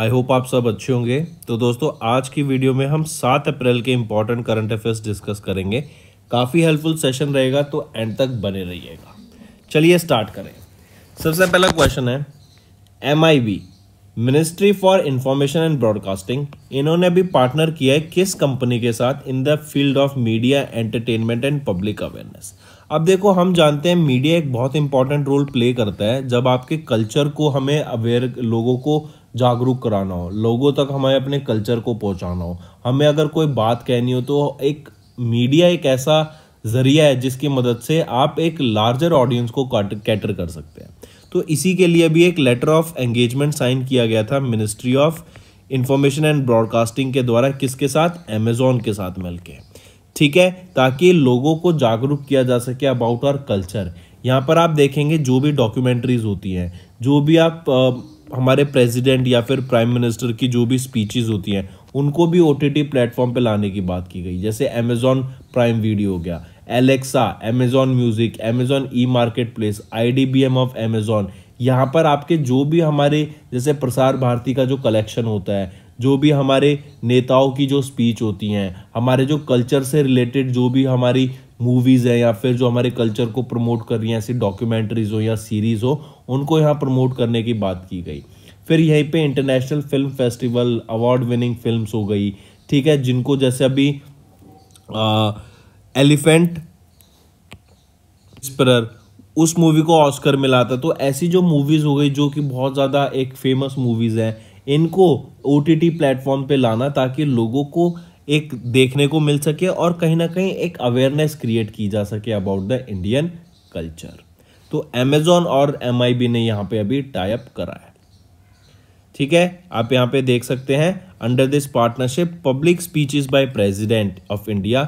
I hope आप सब अच्छे होंगे तो दोस्तों आज की वीडियो में हम सात अप्रैल के इम्पॉर्टेंट करंट अफेयर्स डिस्कस करेंगे काफ़ी हेल्पफुल सेशन रहेगा तो एंड तक बने रहिएगा चलिए स्टार्ट करें सबसे पहला क्वेश्चन है M ministry for information and broadcasting इन्होंने भी पार्टनर किया है किस कंपनी के साथ in the field of media entertainment and public awareness अब देखो हम जानते हैं मीडिया एक बहुत इंपॉर्टेंट रोल प्ले करता है जब आपके कल्चर को हमें अवेयर लोगों को जागरूक कराना हो लोगों तक हमें अपने कल्चर को पहुंचाना हो हमें अगर कोई बात कहनी हो तो एक मीडिया एक ऐसा ज़रिया है जिसकी मदद से आप एक लार्जर ऑडियंस को कैटर कर सकते हैं तो इसी के लिए भी एक लेटर ऑफ एंगेजमेंट साइन किया गया था ministry of information and broadcasting के द्वारा किसके साथ अमेजोन के साथ मिलके ठीक है ताकि लोगों को जागरूक किया जा सके अबाउट आर कल्चर यहाँ पर आप देखेंगे जो भी डॉक्यूमेंट्रीज होती हैं जो भी आप हमारे प्रेसिडेंट या फिर प्राइम मिनिस्टर की जो भी स्पीचेस होती हैं उनको भी ओ टी टी प्लेटफॉर्म पर लाने की बात की गई जैसे अमेजॉन प्राइम वीडियो हो गया Alexa Amazon music Amazon E market place I D B M of Amazon यहाँ पर आपके जो भी हमारे जैसे प्रसार भारती का जो कलेक्शन होता है जो भी हमारे नेताओं की जो स्पीच होती हैं हमारे जो कल्चर से रिलेटेड जो भी हमारी मूवीज़ हैं या फिर जो हमारे कल्चर को प्रमोट कर रही हैं ऐसी डॉक्यूमेंट्रीज़ हो या सीरीज़ हो उनको यहाँ प्रमोट करने की बात की गई फिर यहीं पे international film festival award winning films हो गई ठीक है जिनको जैसे अभी एलिफेंट स्पर उस मूवी को ऑस्कर मिला था तो ऐसी जो मूवीज़ हो गई जो कि बहुत ज़्यादा एक फेमस मूवीज़ हैं इनको ओ टी टी प्लेटफॉर्म पर लाना ताकि लोगों को एक देखने को मिल सके और कहीं ना कहीं एक अवेयरनेस क्रिएट की जा सके अबाउट द इंडियन कल्चर तो अमेजोन और एम ने यहाँ पे अभी टाइप करा है ठीक है आप यहाँ पे देख सकते हैं under this partnership public speeches by president of India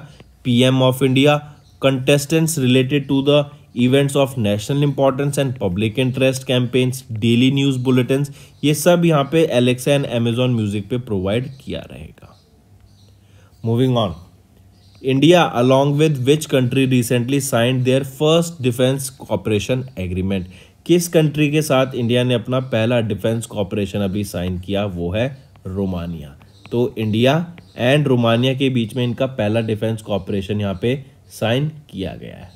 PM of India contestants related to the events of national importance and public interest campaigns daily news bulletin ये सब यहाँ पे एलेक्सा एंड अमेजोन म्यूजिक पे provide किया रहेगा Moving on. India, along with which country recently signed their first defense cooperation agreement? किस country के साथ इंडिया ने अपना पहला डिफेंस कॉपरेशन अभी साइन किया वो है रोमानिया तो इंडिया एंड रोमानिया के बीच में इनका पहला डिफेंस कॉपरेशन यहाँ पे साइन किया गया है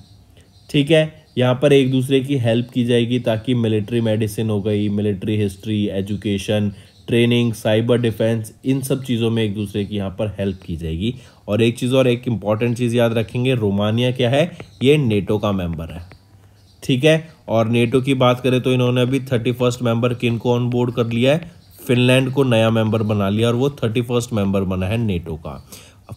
ठीक है यहाँ पर एक दूसरे की हेल्प की जाएगी ताकि मिलिट्री मेडिसिन हो गई military history education training cyber defence इन सब चीज़ों में एक दूसरे की यहाँ पर हेल्प की जाएगी और एक चीज़ और एक इम्पॉर्टेंट चीज़ याद रखेंगे रोमानिया क्या है ये नेटो का मेंबर है ठीक है और नेटो की बात करें तो इन्होंने अभी थर्टी फर्स्ट मेंबर किन को ऑन बोर्ड कर लिया है फिनलैंड को नया मेंबर बना लिया और वो थर्टी फर्स्ट मेंबर बना है नेटो का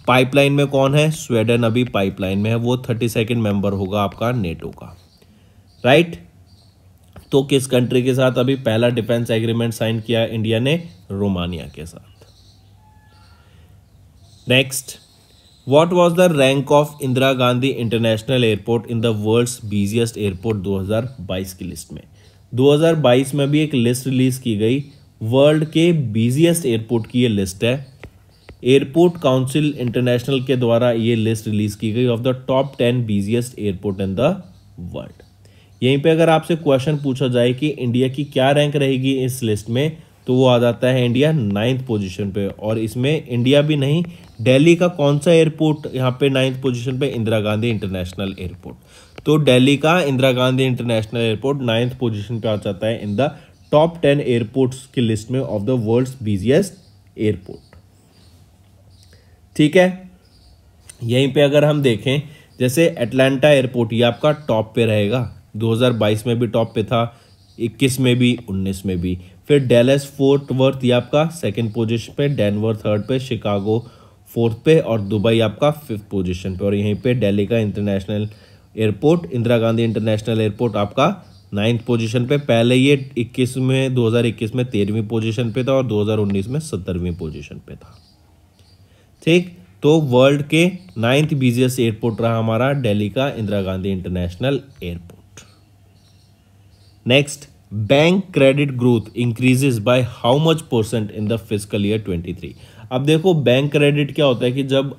पाइपलाइन में कौन है स्वेडन अभी पाइपलाइन में है वो थर्टी सेकेंड मेंबर होगा आपका नेटो का राइट तो किस कंट्री के साथ अभी पहला डिफेंस एग्रीमेंट साइन किया इंडिया ने रोमानिया के साथ next what was the rank of Indira Gandhi international airport in the world's busiest airport 2022 की लिस्ट में 2022 में भी एक लिस्ट रिलीज की गई वर्ल्ड के बिजिएस्ट एयरपोर्ट की यह लिस्ट है एयरपोर्ट काउंसिल इंटरनेशनल के द्वारा ये लिस्ट रिलीज की गई of the top ten busiest airport in the world यहीं पे अगर आपसे क्वेश्चन पूछा जाए कि इंडिया की क्या रैंक रहेगी इस लिस्ट में तो वो आ जाता है इंडिया नाइन्थ पोजीशन पे और इसमें इंडिया भी नहीं दिल्ली का कौन सा एयरपोर्ट यहाँ पे नाइन्थ पोजीशन पे इंदिरा गांधी इंटरनेशनल एयरपोर्ट तो दिल्ली का Indira Gandhi international airport ninth position पे आ जाता है in the top ten airports की लिस्ट में of the world busiest airport ठीक है यहीं पे अगर हम देखें जैसे अटलांटा एयरपोर्ट ये आपका टॉप पे रहेगा 2022 में भी टॉप पे था 21 में भी 19 में भी फिर डेलेस फोर्थ वर्थ ये आपका सेकंड पोजीशन पे डेनवर थर्ड पे शिकागो फोर्थ पे और दुबई आपका फिफ्थ पोजीशन पे और यहीं पे दिल्ली का international airport Indira Gandhi international airport आपका नाइन्थ पोजीशन पे पहले ये 21 में 2021 में तेरहवीं पोजीशन पे था और 2019 में सत्तरवीं पोजीशन पे था ठीक तो वर्ल्ड के नाइन्थ बिजिएस्ट एयरपोर्ट रहा हमारा दिल्ली का Indira Gandhi international airport next bank credit growth increases by how much percent in the physical year 23 अब देखो बैंक क्रेडिट क्या होता है कि जब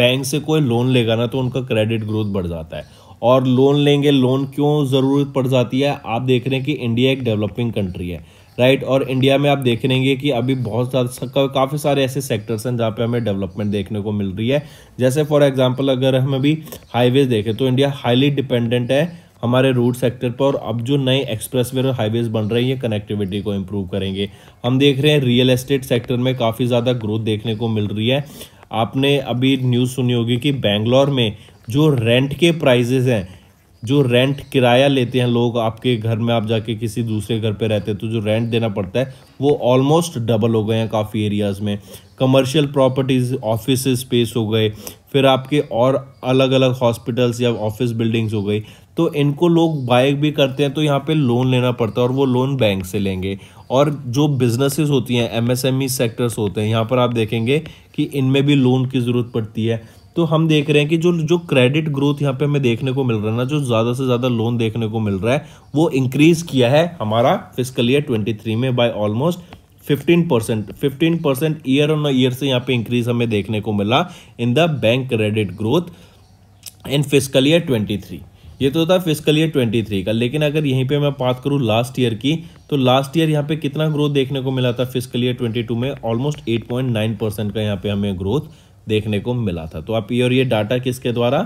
बैंक से कोई लोन लेगा ना तो उनका क्रेडिट ग्रोथ बढ़ जाता है और लोन लेंगे लोन क्यों ज़रूरत पड़ जाती है आप देख रहे हैं कि इंडिया एक डेवलपिंग कंट्री है राइट right? और इंडिया में आप देख लेंगे कि अभी बहुत ज़्यादा काफ़ी सारे ऐसे सेक्टर्स हैं जहाँ पे हमें डेवलपमेंट देखने को मिल रही है जैसे फॉर एग्जांपल अगर हम अभी हाईवेज देखें तो इंडिया हाईली डिपेंडेंट है हमारे रूट सेक्टर पर और अब जो नए एक्सप्रेस वे और हाईवेज बन रहे हैं ये कनेक्टिविटी को इम्प्रूव करेंगे हम देख रहे हैं रियल एस्टेट सेक्टर में काफ़ी ज़्यादा ग्रोथ देखने को मिल रही है आपने अभी न्यूज़ सुनी होगी कि बेंगलोर में जो रेंट के प्राइजेज़ हैं जो रेंट किराया लेते हैं लोग आपके घर में आप जाके किसी दूसरे घर पे रहते हैं तो जो रेंट देना पड़ता है वो ऑलमोस्ट डबल हो गए हैं काफ़ी एरियाज़ में कमर्शियल प्रॉपर्टीज़ ऑफिस स्पेस हो गए फिर आपके और अलग अलग हॉस्पिटल्स या ऑफिस बिल्डिंग्स हो गई तो इनको लोग बाय भी करते हैं तो यहाँ पे लोन लेना पड़ता है और वो लोन बैंक से लेंगे और जो बिजनेसेस होती हैं एमएसएमई सेक्टर्स e होते हैं यहाँ पर आप देखेंगे कि इनमें भी लोन की ज़रूरत पड़ती है तो हम देख रहे हैं कि जो जो क्रेडिट ग्रोथ यहाँ पे हमें देखने को मिल रहा है ना जो ज़्यादा से ज़्यादा लोन देखने को मिल रहा है वो इंक्रीज़ किया है हमारा फिजिकल ईयर ट्वेंटी में by almost fifteen percent fifteen percent year on year से यहाँ पे इंक्रीज हमें देखने को मिला in the bank credit growth in physical year twenty three ये तो था फिजिकल ईयर ट्वेंटी थ्री का लेकिन अगर यहीं पे मैं बात करूँ लास्ट ईयर की तो लास्ट ईयर यहाँ पे कितना ग्रोथ देखने को मिला था फिजिकल ईयर टू में ऑलमोस्ट नाइन परसेंट का यहाँ पे हमें ग्रोथ देखने को मिला था तो आप ये और ये डाटा किसके द्वारा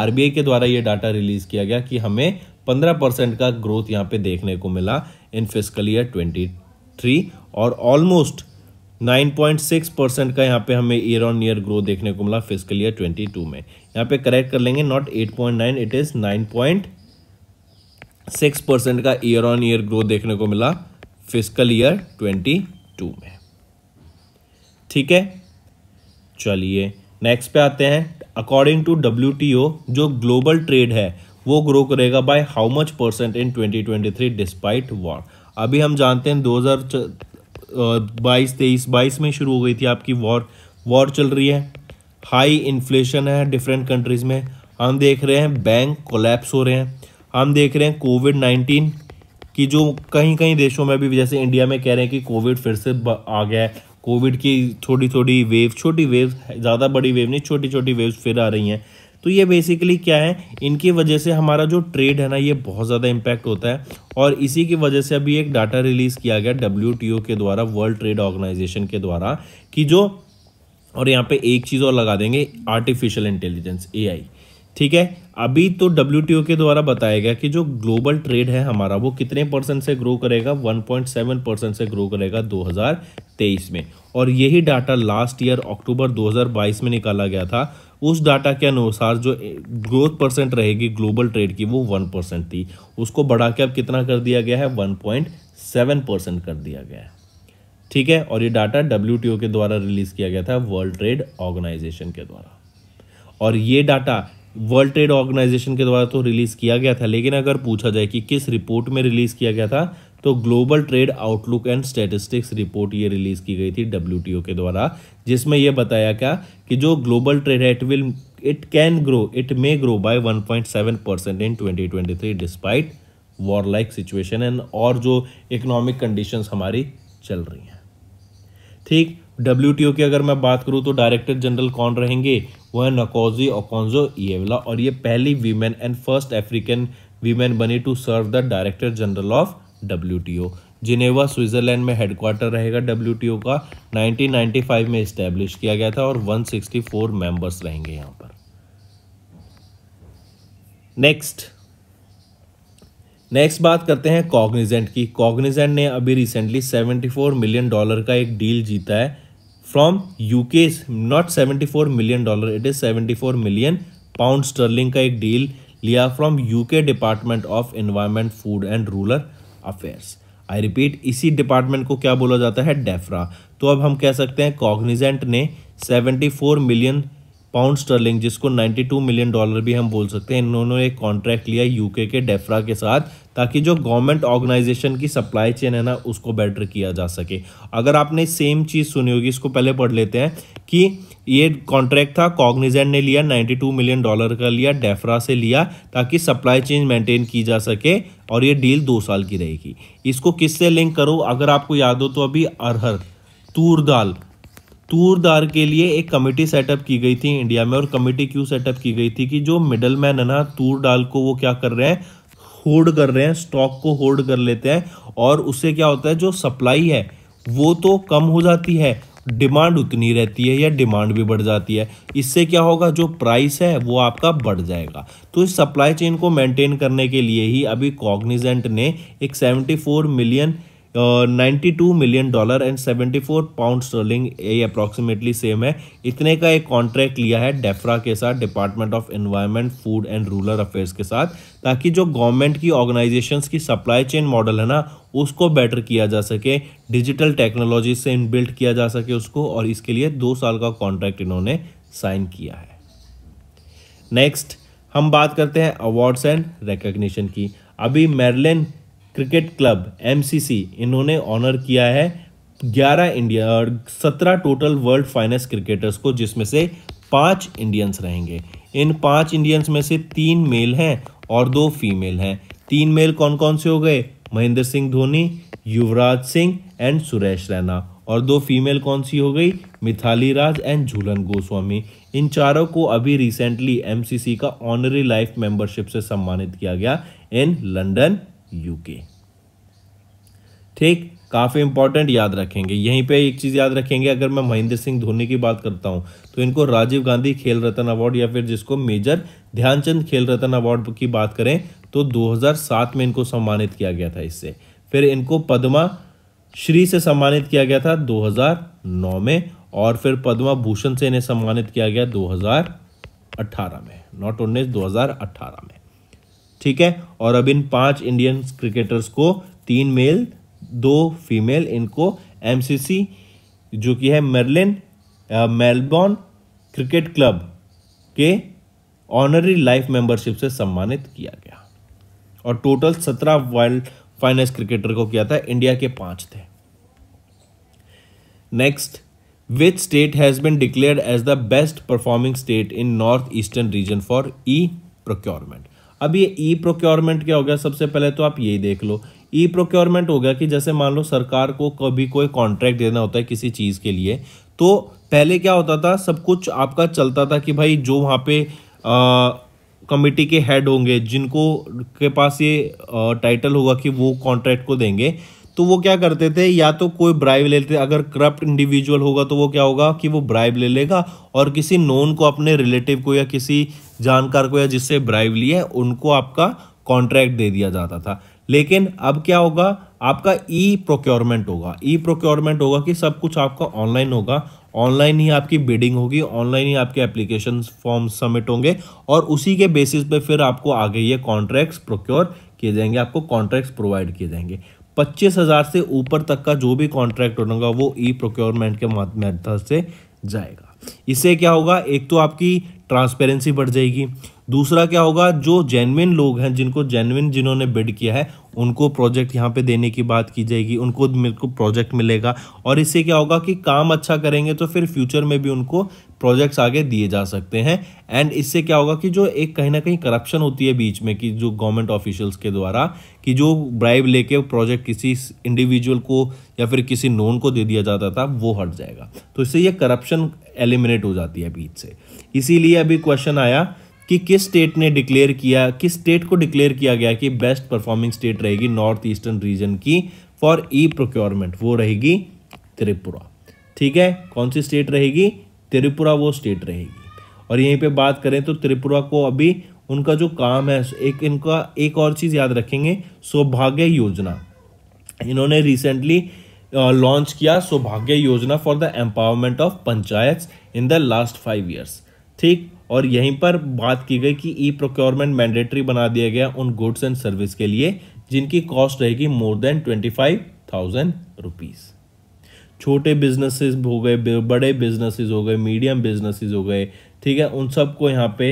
आर के द्वारा ये डाटा रिलीज किया गया कि हमें पंद्रह परसेंट का ग्रोथ यहाँ पे देखने को मिला in physical year twenty three और ऑलमोस्ट 9.6 परसेंट का यहाँ पे हमें ईयर ऑन ईयर ग्रोथ देखने को मिला फिजिकल ईयर 22 में यहाँ पे करेक्ट कर लेंगे नॉट 8.9 इट इज 9.6 परसेंट का ईयर ऑन ईयर ग्रोथ देखने को मिला फिजिकल ईयर 22 में ठीक है चलिए नेक्स्ट पे आते हैं अकॉर्डिंग टू डब्ल्यू जो ग्लोबल ट्रेड है वो ग्रो करेगा by how much percent in 2023 despite war अभी हम जानते हैं दो हज़ार बाईस तेईस बाईस में शुरू हो गई थी आपकी वॉर वॉर चल रही है हाई इन्फ्लेशन है डिफरेंट कंट्रीज़ में हम देख रहे हैं बैंक कोलेप्स हो रहे हैं हम देख रहे हैं कोविड नाइन्टीन की जो कहीं कहीं देशों में भी जैसे इंडिया में कह रहे हैं कि कोविड फिर से आ गया है कोविड की थोड़ी थोड़ी वेव छोटी वेव ज़्यादा बड़ी वेव नहीं छोटी छोटी वेव्स फिर आ रही हैं तो ये बेसिकली क्या है इनकी वजह से हमारा जो ट्रेड है ना ये बहुत ज़्यादा इम्पैक्ट होता है और इसी की वजह से अभी एक डाटा रिलीज़ किया गया डब्ल्यू के द्वारा वर्ल्ड ट्रेड ऑर्गेनाइजेशन के द्वारा कि जो और यहाँ पे एक चीज़ और लगा देंगे आर्टिफिशियल इंटेलिजेंस एआई ठीक है अभी तो डब्ल्यू के द्वारा बताया गया कि जो ग्लोबल ट्रेड है हमारा वो कितने परसेंट से ग्रो करेगा 1.7 परसेंट से ग्रो करेगा 2023 में और यही डाटा लास्ट ईयर अक्टूबर 2022 में निकाला गया था उस डाटा के अनुसार जो ग्रोथ परसेंट रहेगी ग्लोबल ट्रेड की वो वन परसेंट थी उसको बढ़ा के अब कितना कर दिया गया है वन पॉइंट सेवन परसेंट कर दिया गया है ठीक है और ये डाटा डब्ल्यू के द्वारा रिलीज़ किया गया था वर्ल्ड ट्रेड ऑर्गेनाइजेशन के द्वारा और ये डाटा वर्ल्ड ट्रेड ऑर्गेनाइजेशन के द्वारा तो रिलीज़ किया गया था लेकिन अगर पूछा जाए कि किस रिपोर्ट में रिलीज़ किया गया था तो global trade outlook and statistics report ये रिलीज़ की गई थी डब्ल्यू के द्वारा जिसमें यह बताया गया कि जो ग्लोबल ट्रेड है it will it can grow it may grow by 1.7 percent in 2023 despite war like situation and और जो इकोनॉमिक कंडीशंस हमारी चल रही हैं ठीक डब्ल्यू की अगर मैं बात करूँ तो डायरेक्टर जनरल कौन रहेंगे वह नकोजी ओकोन्जो ईवला और ये पहली women and first African women बनी to serve the director general of W Geneva Switzerland में हेडक्वार्टर रहेगा डब्ल्यू का 1995 में इस्टेब्लिश किया गया था और 164 मेंबर्स रहेंगे यहाँ पर नेक्स्ट नेक्स्ट बात करते हैं कॉग्निजेंट की कॉग्निजेंट ने अभी रिसेंटली 74 मिलियन डॉलर का एक डील जीता है from UK not 74 million dollar it is 74 million pound sterling का एक डील लिया from UK department of environment food and rural affairs I repeat इसी डिपार्टमेंट को क्या बोला जाता है डेफरा तो अब हम कह सकते हैं कॉग्निजेंट ने 74 मिलियन पाउंड स्टर्लिंग जिसको 92 मिलियन डॉलर भी हम बोल सकते हैं इन्होंने एक कॉन्ट्रैक्ट लिया यूके के डेफरा के साथ ताकि जो गवर्नमेंट ऑर्गेनाइजेशन की सप्लाई चेन है ना उसको बेटर किया जा सके अगर आपने सेम चीज़ सुनी होगी इसको पहले पढ़ लेते हैं कि ये कॉन्ट्रैक्ट था कॉग्निजेंट ने लिया 92 मिलियन डॉलर का लिया डेफरा से लिया ताकि सप्लाई चेन मेंटेन की जा सके और ये डील दो साल की रहेगी इसको किससे लिंक करो अगर आपको याद हो तो अभी अरहर तूर दाल तूर दाल के लिए एक कमेटी सेटअप की गई थी इंडिया में और कमेटी क्यों सेटअप की गई थी कि जो मिडल है ना तूर दाल को वो क्या कर रहे हैं होल्ड कर रहे हैं स्टॉक को होल्ड कर लेते हैं और उससे क्या होता है जो सप्लाई है वो तो कम हो जाती है डिमांड उतनी रहती है या डिमांड भी बढ़ जाती है इससे क्या होगा जो प्राइस है वो आपका बढ़ जाएगा तो इस सप्लाई चेन को मेंटेन करने के लिए ही अभी कॉग्निजेंट ने एक 74 million ninety two million dollar and seventy four pound sterling ये अप्रॉक्सीमेटली सेम है इतने का एक कॉन्ट्रैक्ट लिया है डेफ्रा के साथ department of environment food and rural affairs के साथ ताकि जो गवर्नमेंट की ऑर्गेनाइजेशंस की सप्लाई चेन मॉडल है ना उसको बेटर किया जा सके डिजिटल टेक्नोलॉजी से इनबिल्ट किया जा सके उसको और इसके लिए दो साल का कॉन्ट्रैक्ट इन्होंने साइन किया है नेक्स्ट हम बात करते हैं अवार्ड्स एंड रिकग्निशन की अभी मेरलिन क्रिकेट क्लब एम इन्होंने ऑनर किया है 11 इंडिया और 17 टोटल वर्ल्ड फाइनेंस क्रिकेटर्स को जिसमें से पांच इंडियंस रहेंगे इन पांच इंडियंस में से तीन मेल हैं और दो फीमेल हैं तीन मेल कौन कौन से हो गए महेंद्र सिंह धोनी युवराज सिंह एंड सुरेश रैना और दो फीमेल कौन सी हो गई मिथाली राज एंड झूलन गोस्वामी इन चारों को अभी रिसेंटली एमसीसी का ऑनरी लाइफ मेंबरशिप से सम्मानित किया गया इन लंडन यूके ठीक काफ़ी इंपॉर्टेंट याद रखेंगे यहीं पे एक चीज़ याद रखेंगे अगर मैं महेंद्र सिंह धोनी की बात करता हूँ तो इनको राजीव गांधी खेल रत्न अवार्ड या फिर जिसको मेजर ध्यानचंद खेल रत्न अवार्ड की बात करें तो 2007 में इनको सम्मानित किया गया था इससे फिर इनको पद्मा श्री से सम्मानित किया गया था दो में और फिर पद्मा भूषण से इन्हें सम्मानित किया गया दो में नॉट उन्नीस दो में ठीक है और अब इन पांच इंडियन क्रिकेटर्स को तीन मेल दो फीमेल इनको एमसीसी जो कि है मेरलिन मेलबॉर्न क्रिकेट क्लब के ऑनरी लाइफ मेंबरशिप से सम्मानित किया गया और टोटल सत्रह वर्ल्ड फाइनेंस क्रिकेटर को किया था इंडिया के पांच थे next which state has been declare as the best performing state in north eastern region for e procurement अब ये ई e प्रोक्योरमेंट क्या हो गया सबसे पहले तो आप यही देख लो ई प्रोक्योरमेंट हो गया कि जैसे मान लो सरकार को कभी कोई कॉन्ट्रैक्ट देना होता है किसी चीज़ के लिए तो पहले क्या होता था सब कुछ आपका चलता था कि भाई जो वहाँ पे कमेटी के हेड होंगे जिनको के पास ये टाइटल होगा कि वो कॉन्ट्रैक्ट को देंगे तो वो क्या करते थे या तो कोई ब्राइब ले लेते अगर करप्ट इंडिविजुअल होगा तो वो क्या होगा कि वो ब्राइब ले लेगा और किसी नोन को अपने रिलेटिव को या किसी जानकार को या जिससे ब्राइब लिया उनको आपका कॉन्ट्रैक्ट दे दिया जाता था लेकिन अब क्या होगा आपका ई प्रोक्योरमेंट होगा ई प्रोक्योरमेंट होगा कि सब कुछ आपका ऑनलाइन होगा ऑनलाइन ही आपकी बिडिंग होगी ऑनलाइन ही आपके एप्लीकेशन फॉर्म सबमिट होंगे और उसी के बेसिस पे फिर आपको आगे ये कॉन्ट्रैक्ट्स प्रोक्योर किए जाएंगे आपको कॉन्ट्रैक्ट्स प्रोवाइड किए जाएंगे पच्चीस हज़ार से ऊपर तक का जो भी कॉन्ट्रैक्ट होगा वो ई प्रोक्योरमेंट के माध्यम से जाएगा इससे क्या होगा एक तो आपकी ट्रांसपेरेंसी बढ़ जाएगी दूसरा क्या होगा जो जेनविन लोग हैं जिनको जेनविन जिन्होंने बिड किया है उनको प्रोजेक्ट यहाँ पे देने की बात की जाएगी उनको मेरे को प्रोजेक्ट मिलेगा और इससे क्या होगा कि काम अच्छा करेंगे तो फिर फ्यूचर में भी उनको प्रोजेक्ट्स आगे दिए जा सकते हैं एंड इससे क्या होगा कि जो एक कहीं ना कहीं करप्शन होती है बीच में कि जो गवर्नमेंट ऑफिशियल्स के द्वारा कि जो ब्राइब लेके प्रोजेक्ट किसी इंडिविजुअल को या फिर किसी नोन को दे दिया जाता था वो हट जाएगा तो इससे ये करप्शन एलिमिनेट हो जाती है बीच से इसीलिए अभी क्वेश्चन आया कि किस स्टेट ने डिक्लेयर किया किस स्टेट को डिक्लेयर किया गया कि बेस्ट परफॉर्मिंग स्टेट रहेगी नॉर्थ ईस्टर्न रीजन की फॉर ई प्रोक्योरमेंट वो रहेगी त्रिपुरा ठीक है कौन सी स्टेट रहेगी त्रिपुरा वो स्टेट रहेगी और यहीं पे बात करें तो त्रिपुरा को अभी उनका जो काम है एक इनका एक और चीज़ याद रखेंगे सौभाग्य योजना इन्होंने रिसेंटली लॉन्च किया Saubhagya Yojana for the empowerment of panchayat in the last five years ठीक और यहीं पर बात की गई कि ई प्रोक्योरमेंट मैंडेटरी बना दिया गया उन गुड्स एंड सर्विस के लिए जिनकी कॉस्ट रहेगी more than twenty five thousand rupees छोटे बिजनेसेस हो गए बड़े बिजनेसेस हो गए मीडियम बिजनेसेस हो गए ठीक है उन सबको यहाँ पे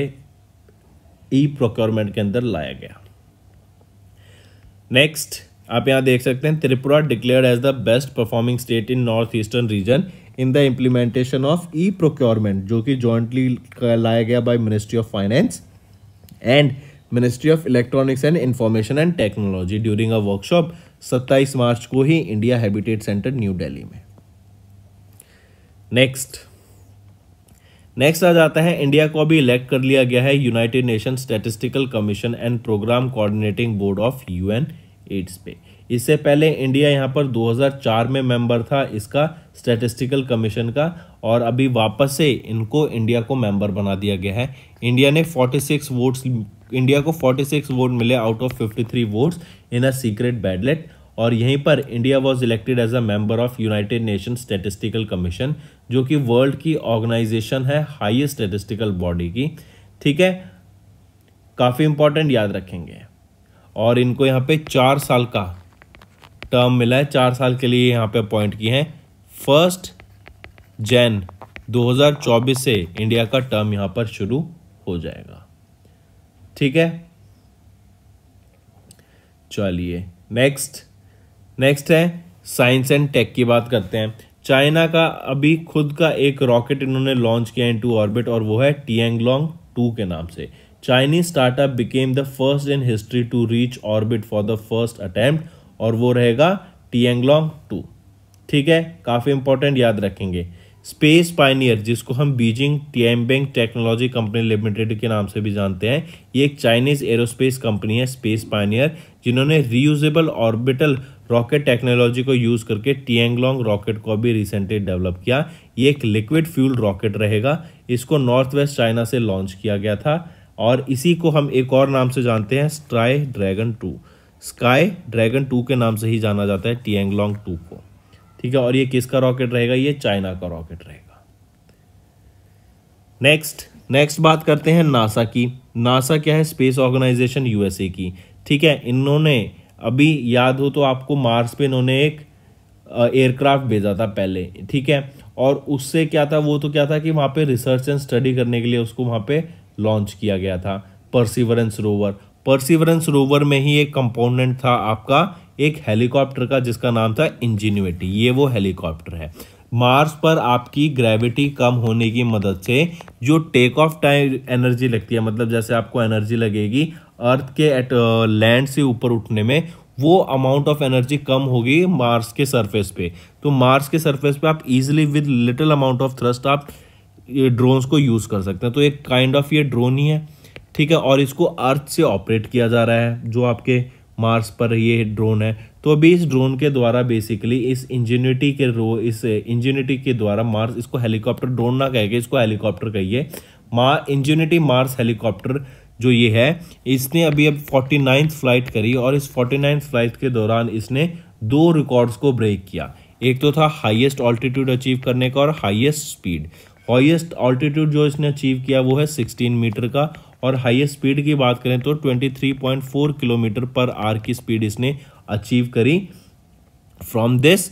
ई प्रोक्योरमेंट के अंदर लाया गया नेक्स्ट आप यहाँ देख सकते हैं Tripura declare as the best performing state in north eastern region in the implementation of e procurement जो कि जॉइंटली लाया गया by ministry of finance and ministry of electronics and information and technology during a workshop 27 March को ही India habitat centre New Delhi में next next आ जाता है India को अभी इलेक्ट कर लिया गया है United nation statistical commission and programme coordinating board of UN AIDS पे इससे पहले इंडिया यहाँ पर 2004 में मेंबर था इसका स्टेटिस्टिकल कमीशन का और अभी वापस से इनको इंडिया को मेंबर बना दिया गया है इंडिया ने 46 वोट्स इंडिया को 46 वोट मिले out of 53 votes in a secret ballot और यहीं पर India was elected as a member of United nation statistical commission जो कि वर्ल्ड की ऑर्गेनाइजेशन है हाईएस्ट स्टेटिस्टिकल बॉडी की ठीक है काफ़ी इंपॉर्टेंट याद रखेंगे और इनको यहाँ पे चार साल का टर्म मिला है चार साल के लिए यहाँ पे अपॉइंट किए हैं फर्स्ट जैन 2024 से इंडिया का टर्म यहाँ पर शुरू हो जाएगा ठीक है चलिए नेक्स्ट नेक्स्ट है साइंस एंड टेक की बात करते हैं चाइना का अभी खुद का एक रॉकेट इन्होंने लॉन्च किया है इनटू ऑर्बिट और वो है लॉन्ग टू के नाम से Chinese startup became the first in history to reach orbit for the first attempt और वो रहेगा एंगलोंग टू ठीक है काफ़ी इंपॉर्टेंट याद रखेंगे स्पेस पाइनियर जिसको हम Beijing Tianbing technology company limited के नाम से भी जानते हैं ये एक चाइनीज़ एरोस्पेस कंपनी है स्पेस पाइनियर जिन्होंने रीयूजेबल ऑर्बिटल रॉकेट टेक्नोलॉजी को यूज़ करके टीएंगलोंग रॉकेट को भी रिसेंटली डेवलप किया ये एक लिक्विड फ्यूल रॉकेट रहेगा इसको नॉर्थ वेस्ट चाइना से लॉन्च किया गया था और इसी को हम एक और नाम से जानते हैं स्ट्राई dragon two sky dragon two के नाम से ही जाना जाता है टियांगलोंग टू को ठीक है और ये किसका रॉकेट रहेगा ये चाइना का रॉकेट रहेगा नेक्स्ट नेक्स्ट बात करते हैं नासा की नासा क्या है स्पेस ऑर्गेनाइजेशन यूएसए की ठीक है इन्होंने अभी याद हो तो आपको मार्स पे इन्होंने एक एयरक्राफ्ट भेजा था पहले ठीक है और उससे क्या था वो तो क्या था कि वहाँ पे रिसर्च एंड स्टडी करने के लिए उसको वहाँ पे लॉन्च किया गया था परसिवरेंस रोवर परसिवरेंस रोवर में ही एक कंपोनेंट था आपका एक हेलीकॉप्टर का जिसका नाम था इंजीन्यूटी ये वो हेलीकॉप्टर है मार्स पर आपकी ग्रेविटी कम होने की मदद से जो टेक ऑफ टाइम एनर्जी लगती है मतलब जैसे आपको एनर्जी लगेगी अर्थ के एट लैंड से ऊपर उठने में वो अमाउंट ऑफ एनर्जी कम होगी मार्स के सरफेस पे तो मार्स के सरफेस पे आप easily with little amount of thrust आप ड्रोन्स को यूज़ कर सकते हैं तो एक काइंड kind ऑफ of ये ड्रोन ही है ठीक है और इसको अर्थ से ऑपरेट किया जा रहा है जो आपके मार्स पर ये ड्रोन है तो अभी इस ड्रोन के द्वारा बेसिकली इस इंजीनिटी के रो इस इंजीनिटी के द्वारा मार्स इसको हेलीकॉप्टर ड्रोन ना कहेगा इसको हेलीकॉप्टर कहिए मार इंजीनिटी मार्स हेलीकॉप्टर जो ये है इसने अभी अब फोर्टी फ्लाइट करी और इस फोर्टी फ्लाइट के दौरान इसने दो रिकॉर्ड्स को ब्रेक किया एक तो था हाइएस्ट ऑल्टीट्यूड अचीव करने का और हाइएस्ट स्पीड हाइएस्ट ऑल्टीट्यूड जो इसने अचीव किया वो है 16 मीटर का और हाईएस्ट स्पीड की बात करें तो 23.4 किलोमीटर पर आर की स्पीड इसने अचीव करी from this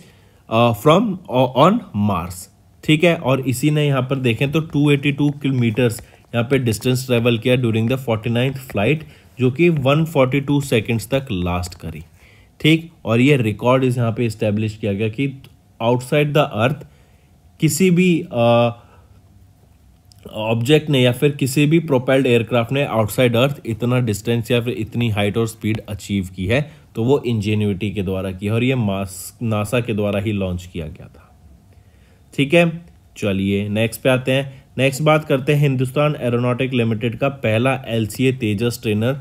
from on Mars ठीक है और इसी ने यहाँ पर देखें तो 282 किलोमीटर्स यहाँ पर डिस्टेंस ट्रेवल किया ड्यूरिंग द फोर्टी फ्लाइट जो कि 142 सेकेंड्स तक लास्ट करी ठीक और ये रिकॉर्ड इस यहाँ पे इस्टेब्लिश किया गया कि आउटसाइड द अर्थ किसी भी uh, ऑब्जेक्ट ने या फिर किसी भी प्रोपेल्ड एयरक्राफ्ट ने आउटसाइड अर्थ इतना डिस्टेंस या फिर इतनी हाइट और स्पीड अचीव की है तो वो इंजेन्यूटी के द्वारा की और ये मास नासा के द्वारा ही लॉन्च किया गया था ठीक है चलिए नेक्स्ट पे आते हैं नेक्स्ट बात करते हैं हिंदुस्तान एरोनॉटिक लिमिटेड का पहला L Tejas trainer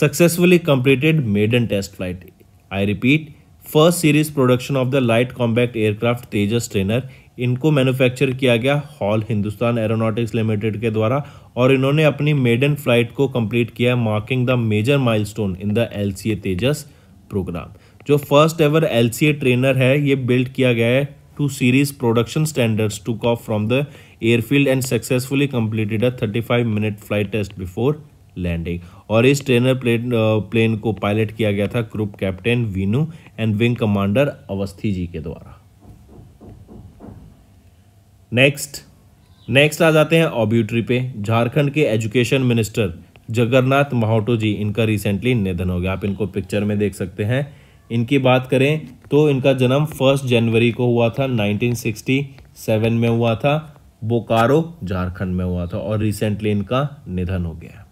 successfully completed maiden test flight I repeat first series production of the light combat aircraft Tejas trainer इनको मैन्युफैक्चर किया गया हॉल हिंदुस्तान एरोनॉटिक्स लिमिटेड के द्वारा और इन्होंने अपनी मेडन फ्लाइट को कंप्लीट किया marking the major milestone in the L Tejas programme जो फर्स्ट एवर एल ट्रेनर है ये बिल्ड किया गया है to series production standards took off from the airfield and successfully completed a five minute flight test before landing और इस trainer plane plane को pilot किया गया था group captain Veenu and wing commander Awasthi ji के द्वारा नेक्स्ट नेक्स्ट आ जाते हैं ऑब्यूटरी पे झारखंड के एजुकेशन मिनिस्टर जगन्नाथ महोटो जी इनका रिसेंटली निधन हो गया आप इनको पिक्चर में देख सकते हैं इनकी बात करें तो इनका जन्म फर्स्ट जनवरी को हुआ था 1967 में हुआ था बोकारो झारखंड में हुआ था और रिसेंटली इनका निधन हो गया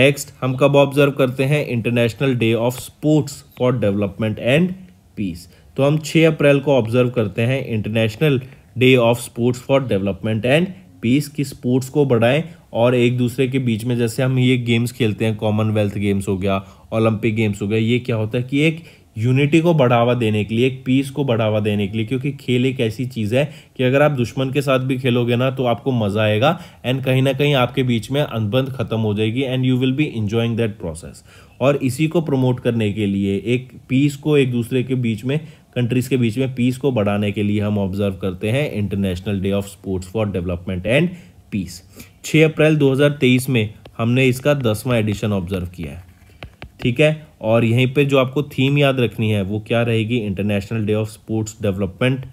नेक्स्ट हम कब ऑब्जर्व करते हैं international day of sports for development and peace तो हम 6 अप्रैल को ऑब्जर्व करते हैं international day of sports for development and peace कि स्पोर्ट्स को बढ़ाएं और एक दूसरे के बीच में जैसे हम ये गेम्स खेलते हैं कॉमनवेल्थ गेम्स हो गया ओलंपिक गेम्स हो गया ये क्या होता है कि एक यूनिटी को बढ़ावा देने के लिए एक पीस को बढ़ावा देने के लिए क्योंकि खेल एक ऐसी चीज़ है कि अगर आप दुश्मन के साथ भी खेलोगे ना तो आपको मज़ा आएगा एंड कहीं ना कहीं आपके बीच में अनबंध खत्म हो जाएगी and you will be enjoying that process और इसी को प्रमोट करने के लिए एक पीस को एक दूसरे के बीच में कंट्रीज़ के बीच में पीस को बढ़ाने के लिए हम ऑब्जर्व करते हैं international day of sports for development and peace 6 April 2023 में हमने इसका दसवां एडिशन ऑब्जर्व किया है ठीक है और यहीं पे जो आपको थीम याद रखनी है वो क्या रहेगी international day of sports development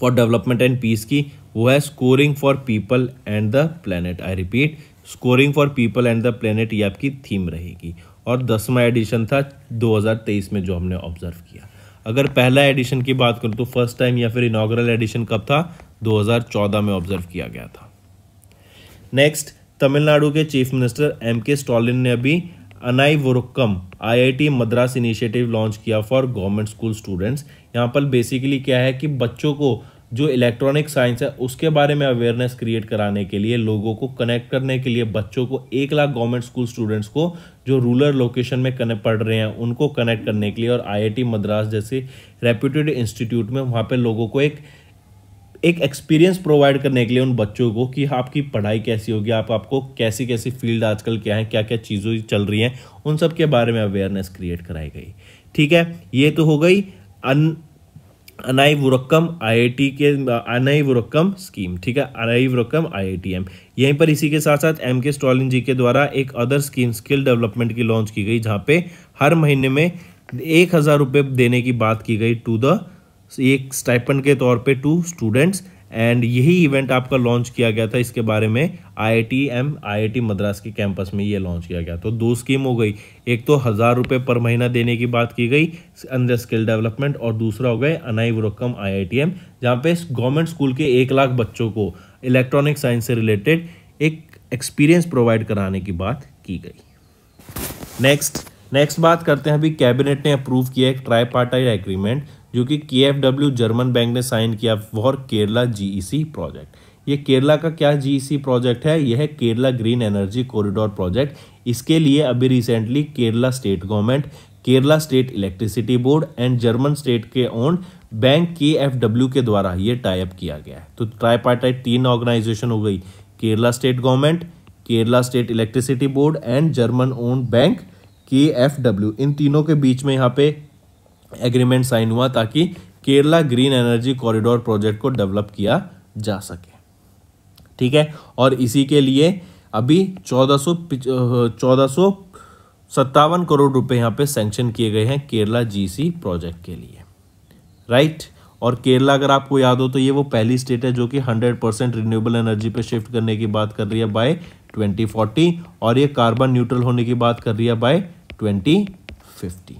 for development and peace की वो है scoring for people and the planet I repeat scoring for people and the planet ये आपकी थीम रहेगी और दसवां एडिशन था 2023 में जो हमने ऑब्जर्व किया अगर पहला एडिशन की बात करूँ तो फर्स्ट टाइम या फिर इनाग्रल एडिशन कब था 2014 में ऑब्जर्व किया गया था नेक्स्ट तमिलनाडु के chief minister M K Stalin ने अभी Anaivarukkum IIT Madras initiative launch किया फॉर गवर्नमेंट स्कूल स्टूडेंट्स यहाँ पर बेसिकली क्या है कि बच्चों को जो इलेक्ट्रॉनिक साइंस है उसके बारे में अवेयरनेस क्रिएट कराने के लिए लोगों को कनेक्ट करने के लिए बच्चों को एक लाख गवर्नमेंट स्कूल स्टूडेंट्स को जो रूरल लोकेशन में कनेक्ट पढ़ रहे हैं उनको कनेक्ट करने के लिए और आईआईटी मद्रास जैसे रेप्यूटेड इंस्टीट्यूट में वहाँ पर लोगों को एक एक एक्सपीरियंस प्रोवाइड करने के लिए उन बच्चों को कि आपकी पढ़ाई कैसी होगी आप आपको कैसी कैसी फील्ड आजकल क्या है क्या क्या चीज़ें चल रही हैं उन सब के बारे में अवेयरनेस क्रिएट कराई गई ठीक है ये तो हो गई अन अनाई रकम आईआईटी के अनाई वुरक्कम स्कीम ठीक है अनाई रकम आईआईटीएम यहीं पर इसी के साथ साथ एम के स्टॉलिन जी के द्वारा एक अदर स्कीम स्किल डेवलपमेंट की लॉन्च की गई जहाँ पे हर महीने में एक हज़ार रुपये देने की बात की गई टू द एक स्टाइपेंड के तौर पे टू स्टूडेंट्स एंड यही इवेंट आपका लॉन्च किया गया था इसके बारे में आई आई एम आई मद्रास के कैंपस में ये लॉन्च किया गया तो दो स्कीम हो गई एक तो हज़ार रुपये पर महीना देने की बात की गई अंदर स्किल डेवलपमेंट और दूसरा हो गए अनाई वोक्कम आई आई टी एम जहाँ पे गवर्नमेंट स्कूल के एक लाख बच्चों को इलेक्ट्रॉनिक साइंस से रिलेटेड एक एक्सपीरियंस प्रोवाइड कराने की बात की गई नेक्स्ट नेक्स्ट बात करते हैं अभी कैबिनेट ने अप्रूव किया एक ट्राई पार्टाइट एग्रीमेंट जो कि के जर्मन बैंक ने साइन किया फॉर केरला जीईसी प्रोजेक्ट ये केरला का क्या जीईसी प्रोजेक्ट e है यह है Kerala green energy corridor project इसके लिए अभी recently Kerala state government Kerala state electricity board and German state के own bank K F W के द्वारा ये टाइप किया गया है तो ट्राईपार्टाइट तीन ऑर्गेनाइजेशन हो गई Kerala state government Kerala state electricity board and German own bank K F W इन तीनों के बीच में यहाँ पे एग्रीमेंट साइन हुआ ताकि Kerala green energy corridor project को डेवलप किया जा सके ठीक है और इसी के लिए अभी चौदह सौ चौदह सौ सत्तावन करोड़ रुपए यहाँ पे सेंक्शन किए गए हैं केरला जीसी प्रोजेक्ट के लिए राइट और केरला अगर आपको याद हो तो ये वो पहली स्टेट है जो कि 100 परसेंट रिन्यूएबल एनर्जी पे शिफ्ट करने की बात कर रही है बाय 2040 और ये कार्बन न्यूट्रल होने की बात कर रही है बाय 2050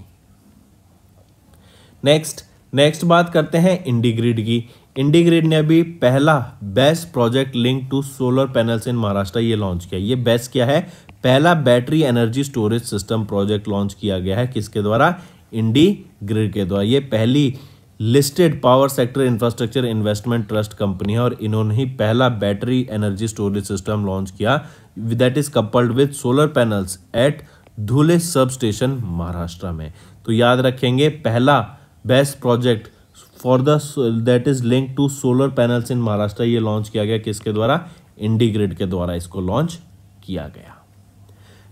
नेक्स्ट नेक्स्ट बात करते हैं इंडीग्रिड की इंडीग्रिड ने अभी पहला best project link to solar panels in Maharashtra ये लॉन्च किया ये बेस्ट क्या है पहला battery energy storage system project launch किया गया है किसके द्वारा इंडी ग्रिड के द्वारा ये पहली listed power sector infrastructure investment trust company है और इन्होंने ही पहला battery energy storage system launch किया that is coupled with solar panels at Dhule substation Maharashtra में तो याद रखेंगे पहला best project for the that is link to solar panels in Maharashtra ये लॉन्च किया गया किसके द्वारा इंडीग्रिड के द्वारा इसको लॉन्च किया गया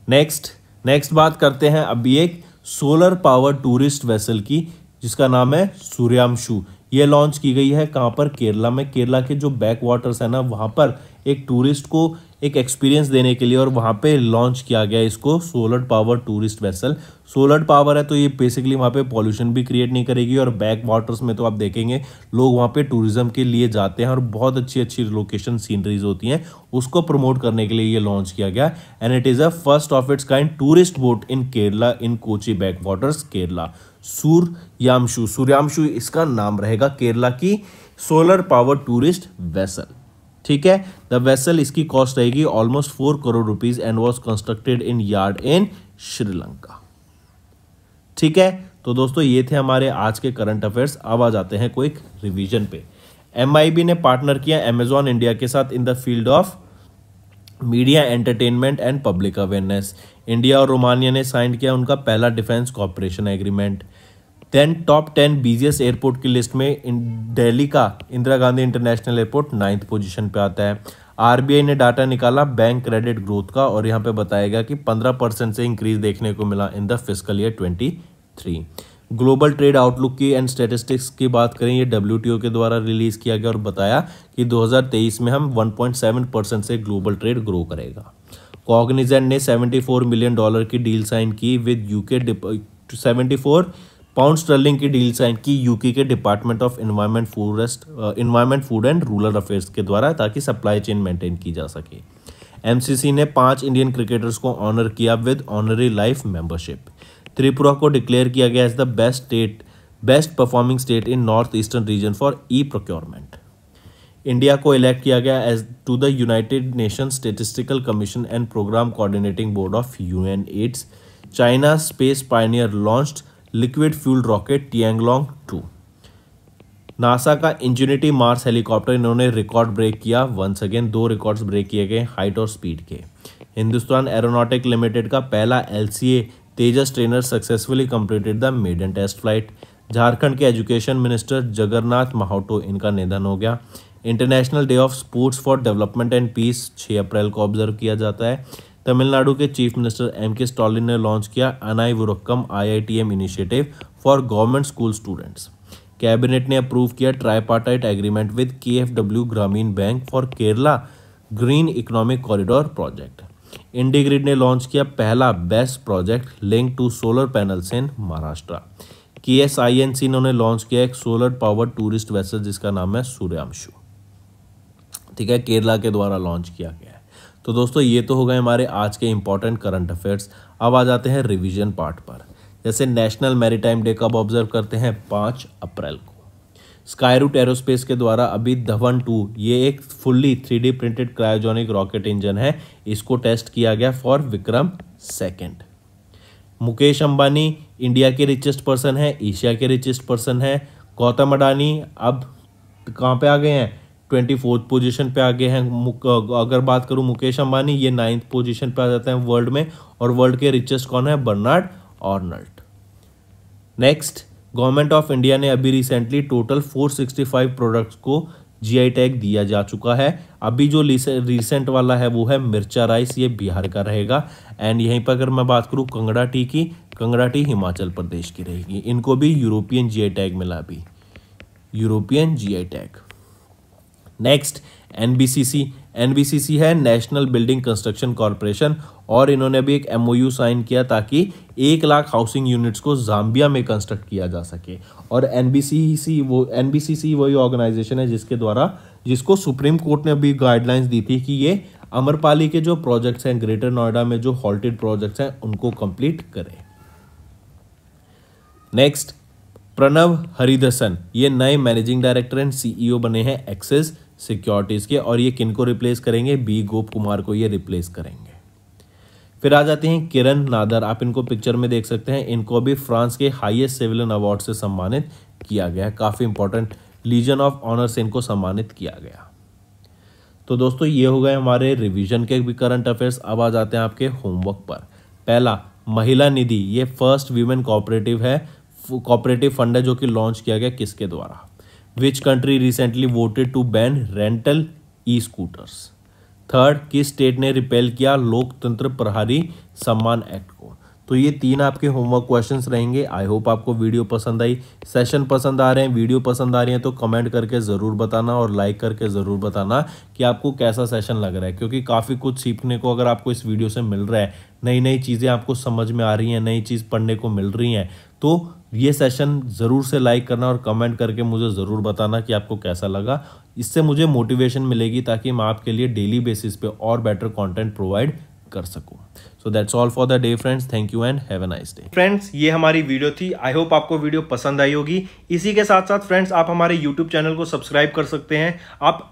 नेक्स्ट नेक्स्ट बात करते हैं अभी एक सोलर पावर टूरिस्ट वेसल की जिसका नाम है सूर्यांशु ये लॉन्च की गई है कहाँ पर केरला में केरला के जो बैक वाटर्स है ना वहाँ पर एक टूरिस्ट को एक एक्सपीरियंस देने के लिए और वहाँ पे लॉन्च किया गया इसको solar power tourist vessel solar power है तो ये बेसिकली वहाँ पे पॉल्यूशन भी क्रिएट नहीं करेगी और बैक वाटर्स में तो आप देखेंगे लोग वहाँ पे टूरिज्म के लिए जाते हैं और बहुत अच्छी अच्छी लोकेशन सीनरीज होती हैं उसको प्रमोट करने के लिए ये लॉन्च किया गया and it is a first of its kind tourist boat in Kerala in Kochi backwaters Kerala Suryamshu Suryamshu इसका नाम रहेगा केरला की सोलर पावर टूरिस्ट वेसल ठीक है द वेसल इसकी कॉस्ट रहेगी almost four crore rupees and was constructed in yard in Sri Lanka ठीक है तो दोस्तों ये थे हमारे आज के करंट अफेयर्स अब आ जाते हैं क्विक रिवीजन पे एम ने पार्टनर किया एमेजॉन इंडिया के साथ in the field of media entertainment and public awareness India और रोमानिया ने साइन किया उनका पहला defence cooperation agreement then top ten busiest airport की लिस्ट में इन दिल्ली का Indira Gandhi international airport ninth position पे आता है आरबीआई ने डाटा निकाला बैंक क्रेडिट ग्रोथ का और यहाँ पे बताया गया कि पंद्रह परसेंट से इंक्रीज देखने को मिला in the physical year three global trade outlook की एंड स्टेटिस्टिक्स की बात करें ये डब्ल्यू के द्वारा रिलीज किया गया और बताया कि 2023 में हम 1.7 परसेंट से ग्लोबल ट्रेड ग्रो करेगा कॉग्निजेंट ने 74 मिलियन डॉलर की डील साइन की with UK seventy four pound sterling की डील साइन की यूके के department of environment forest environment food and rural affairs के द्वारा ताकि सप्लाई चेन मेंटेन की जा सके एमसीसी ने पांच इंडियन क्रिकेटर्स को ऑनर किया with honorary life membership Tripura को डिक्लेयर किया गया as the best state best performing state in north eastern region for e procurement India को इलेक्ट किया गया as to the united nation statistical commission and programme coordinating board of U N AIDS China space pioneer launched liquid fuel rocket Tianlong two NASA का Ingenuity Mars helicopter इन्होंने record break किया once again दो records break किए गए height और speed के Hindustan aeronautic limited का पहला L Tejas trainer successfully completed the maiden test flight Jharkhand के एजुकेशन मिनिस्टर जगन्नाथ महाटो इनका निधन हो गया international day of sports for development and peace 6 अप्रैल को ऑब्जर्व किया जाता है तमिलनाडु के chief minister M K Stalin ने लॉन्च किया Anaivarukkum IITM initiative for government school students cabinet ने अप्रूव किया ट्राईपार्टाइट एग्रीमेंट विद केएफडब्ल्यू Grameen bank for Kerala green economic corridor project IndiGrid ने लॉन्च किया पहला best project link to solar panels in Maharashtra के S I N C launch किया एक solar power tourist vessel जिसका नाम है सूर्यांशु ठीक है केरला के द्वारा लॉन्च किया गया तो दोस्तों ये तो हो गए हमारे आज के इंपॉर्टेंट करंट अफेयर्स अब आ जाते हैं रिविजन पार्ट पर जैसे नेशनल मैरीटाइम डे कब ऑब्जर्व करते हैं पाँच अप्रैल को रूट एरोस्पेस के द्वारा अभी धवन टू ये एक fully three printed cryogenic rocket engine है इसको टेस्ट किया गया for Vikram second Mukesh Ambani India के रिचेस्ट पर्सन है एशिया के रिचेस्ट पर्सन है गौतम अडानी अब कहाँ पे आ गए हैं ट्वेंटी फोर्थ पोजिशन आ आगे हैं अगर बात करूँ मुकेश अंबानी ये नाइन्थ पोजिशन पर आ जाते हैं वर्ल्ड में और वर्ल्ड के रिचेस्ट कौन है Bernard Arnault next government of India ने अभी रिसेंटली टोटल 465 प्रोडक्ट्स को जीआई टैग दिया जा चुका है अभी जो रिसेंट वाला है वो है मिर्चा राइस ये बिहार का रहेगा एंड यहीं पर अगर मैं बात करूँ कंगड़ा टी की कंगड़ा टी हिमाचल प्रदेश की रहेगी इनको भी यूरोपियन जीआई टैग मिला भी European GI tag next NBCC NBCC है नेशनल बिल्डिंग कंस्ट्रक्शन कॉरपोरेशन और इन्होंने भी एक एमओयू साइन किया ताकि एक लाख हाउसिंग यूनिट्स को जाम्बिया में कंस्ट्रक्ट किया जा सके और एनबीसीसी वो एनबीसीसी वही ऑर्गेनाइजेशन है जिसके द्वारा जिसको सुप्रीम कोर्ट ने भी गाइडलाइंस दी थी कि ये अमरपाली के जो प्रोजेक्ट्स हैं ग्रेटर नोएडा में जो हॉल्टेड प्रोजेक्ट्स हैं उनको कंप्लीट करें नेक्स्ट प्रणव हरिदसन ये नए मैनेजिंग डायरेक्टर एंड सीईओ बने हैं एक्सेस सिक्योरिटीज़ के और ये किन को रिप्लेस करेंगे बी गोप कुमार को ये रिप्लेस करेंगे फिर आ जाते हैं किरण नादर आप इनको पिक्चर में देख सकते हैं इनको भी फ्रांस के हाईएस्ट सिविलियन अवार्ड से सम्मानित किया गया काफ़ी इंपॉर्टेंट लीजन ऑफ ऑनर से इनको सम्मानित किया गया तो दोस्तों ये हो गए हमारे रिवीजन के भी करंट अफेयर्स अब आ जाते हैं आपके होमवर्क पर पहला महिला निधि ये फर्स्ट वीमेन कॉपरेटिव है कॉपरेटिव फंड है जो कि लॉन्च किया गया किसके द्वारा which country recently voted to ban rental e scooters third किस स्टेट ने रिपेल किया लोकतंत्र प्रहारी सम्मान एक्ट को तो ये तीन आपके होमवर्क क्वेश्चंस रहेंगे आई होप आपको वीडियो पसंद आई सेशन पसंद आ रहे हैं वीडियो पसंद आ रही है तो कमेंट करके ज़रूर बताना और लाइक करके ज़रूर बताना कि आपको कैसा सेशन लग रहा है क्योंकि काफ़ी कुछ सीखने को अगर आपको इस वीडियो से मिल रहा है नई नई चीज़ें आपको समझ में आ रही हैं नई चीज़ पढ़ने को मिल रही हैं तो ये सेशन ज़रूर से लाइक करना और कमेंट करके मुझे ज़रूर बताना कि आपको कैसा लगा इससे मुझे मोटिवेशन मिलेगी ताकि मैं आपके लिए डेली बेसिस पे और बेटर कंटेंट प्रोवाइड कर सकूं so that's all for the day friends thank you and have a nice day friends ये हमारी वीडियो थी आई होप आपको वीडियो पसंद आई होगी इसी के साथ साथ फ्रेंड्स आप हमारे यूट्यूब चैनल को सब्सक्राइब कर सकते हैं आप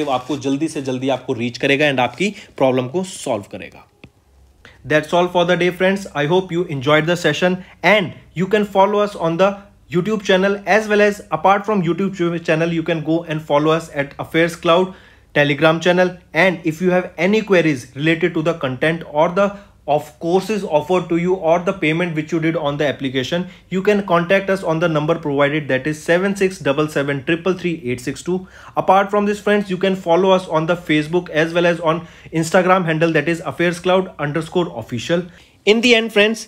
एक्टिव आपको जल्दी से जल्दी आपको रीच करेगा एंड आपकी प्रॉब्लम को सॉल्व करेगा that's all for the day friends I hope you enjoyed the session and you can follow us on the YouTube channel as well as apart from YouTube channel you can go and follow us at Affairs Cloud Telegram channel and if you have any queries related to the content or the of courses offered to you or the payment which you did on the application, you can contact us on the number provided that is 767733862. Apart from this friends, you can follow us on the Facebook as well as on Instagram handle that is Affairs Cloud underscore official. In the end friends,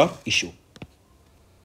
your issue.